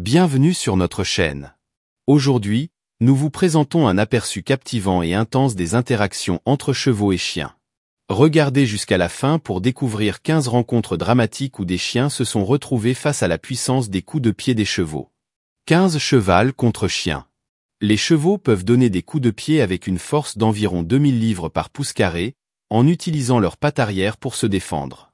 Bienvenue sur notre chaîne. Aujourd'hui, nous vous présentons un aperçu captivant et intense des interactions entre chevaux et chiens. Regardez jusqu'à la fin pour découvrir 15 rencontres dramatiques où des chiens se sont retrouvés face à la puissance des coups de pied des chevaux. 15 cheval contre chiens. Les chevaux peuvent donner des coups de pied avec une force d'environ 2000 livres par pouce carré, en utilisant leur patte arrière pour se défendre.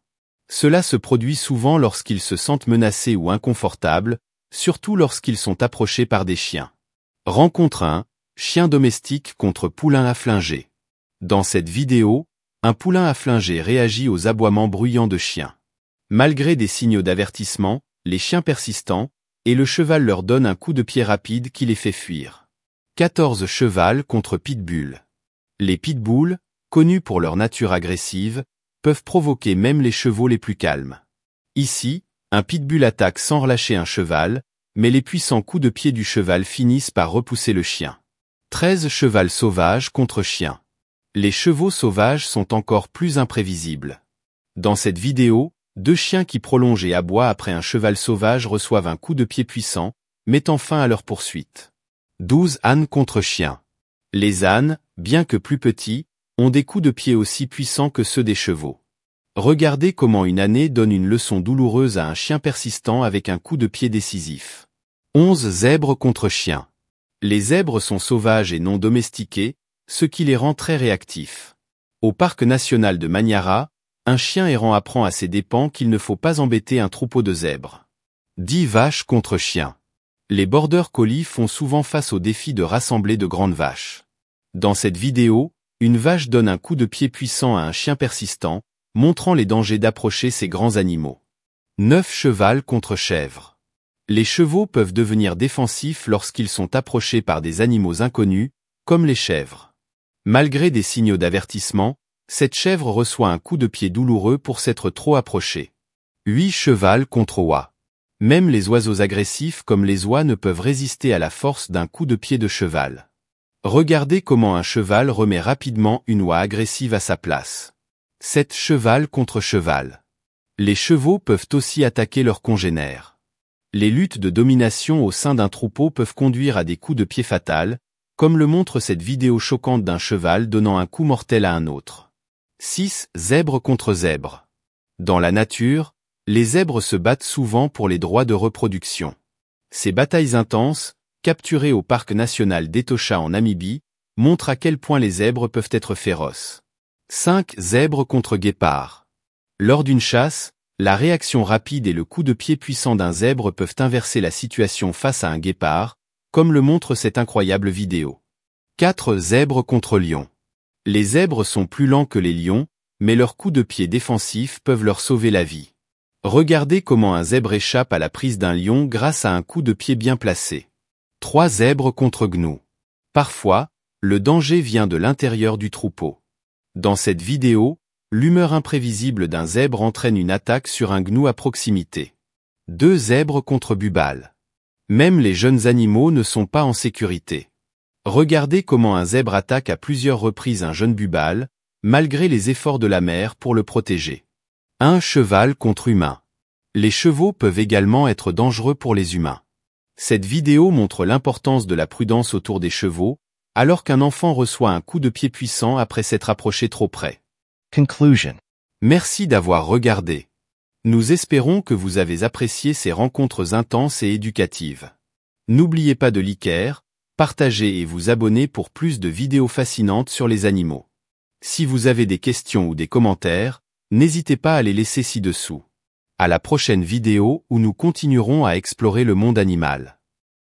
Cela se produit souvent lorsqu'ils se sentent menacés ou inconfortables, surtout lorsqu'ils sont approchés par des chiens. Rencontre 1. Chien domestique contre poulain afflingé. Dans cette vidéo, un poulain afflingé réagit aux aboiements bruyants de chiens. Malgré des signaux d'avertissement, les chiens persistants, et le cheval leur donne un coup de pied rapide qui les fait fuir. 14 cheval contre pitbull. Les pitbulls, connus pour leur nature agressive, peuvent provoquer même les chevaux les plus calmes. Ici, un pitbull attaque sans relâcher un cheval, mais les puissants coups de pied du cheval finissent par repousser le chien. 13 Cheval sauvages contre chien. Les chevaux sauvages sont encore plus imprévisibles. Dans cette vidéo, deux chiens qui prolongent et aboient après un cheval sauvage reçoivent un coup de pied puissant, mettant fin à leur poursuite. 12 ânes contre chien. Les ânes, bien que plus petits, ont des coups de pied aussi puissants que ceux des chevaux. Regardez comment une année donne une leçon douloureuse à un chien persistant avec un coup de pied décisif. 11 zèbres contre chiens. Les zèbres sont sauvages et non domestiqués, ce qui les rend très réactifs. Au parc national de Maniara, un chien errant apprend à ses dépens qu'il ne faut pas embêter un troupeau de zèbres. 10 vaches contre chiens. Les bordeurs colis font souvent face au défi de rassembler de grandes vaches. Dans cette vidéo, une vache donne un coup de pied puissant à un chien persistant, montrant les dangers d'approcher ces grands animaux. 9 cheval contre chèvre. Les chevaux peuvent devenir défensifs lorsqu'ils sont approchés par des animaux inconnus, comme les chèvres. Malgré des signaux d'avertissement, cette chèvre reçoit un coup de pied douloureux pour s'être trop approchée. 8 cheval contre oie. Même les oiseaux agressifs comme les oies ne peuvent résister à la force d'un coup de pied de cheval. Regardez comment un cheval remet rapidement une oie agressive à sa place. 7. Cheval contre cheval. Les chevaux peuvent aussi attaquer leurs congénères. Les luttes de domination au sein d'un troupeau peuvent conduire à des coups de pied fatales, comme le montre cette vidéo choquante d'un cheval donnant un coup mortel à un autre. 6. Zèbre contre zèbre. Dans la nature, les zèbres se battent souvent pour les droits de reproduction. Ces batailles intenses, capturées au parc national d'Etosha en Namibie, montrent à quel point les zèbres peuvent être féroces. 5. Zèbres contre guépards. Lors d'une chasse, la réaction rapide et le coup de pied puissant d'un zèbre peuvent inverser la situation face à un guépard, comme le montre cette incroyable vidéo. 4. Zèbres contre lions. Les zèbres sont plus lents que les lions, mais leurs coups de pied défensifs peuvent leur sauver la vie. Regardez comment un zèbre échappe à la prise d'un lion grâce à un coup de pied bien placé. 3. Zèbres contre gnous. Parfois, le danger vient de l'intérieur du troupeau. Dans cette vidéo, l'humeur imprévisible d'un zèbre entraîne une attaque sur un gnou à proximité. Deux zèbres contre Bubal. Même les jeunes animaux ne sont pas en sécurité. Regardez comment un zèbre attaque à plusieurs reprises un jeune Bubal, malgré les efforts de la mère pour le protéger. Un cheval contre humain. Les chevaux peuvent également être dangereux pour les humains. Cette vidéo montre l'importance de la prudence autour des chevaux, alors qu'un enfant reçoit un coup de pied puissant après s'être approché trop près. Conclusion. Merci d'avoir regardé. Nous espérons que vous avez apprécié ces rencontres intenses et éducatives. N'oubliez pas de liker, partager et vous abonner pour plus de vidéos fascinantes sur les animaux. Si vous avez des questions ou des commentaires, n'hésitez pas à les laisser ci-dessous. À la prochaine vidéo où nous continuerons à explorer le monde animal.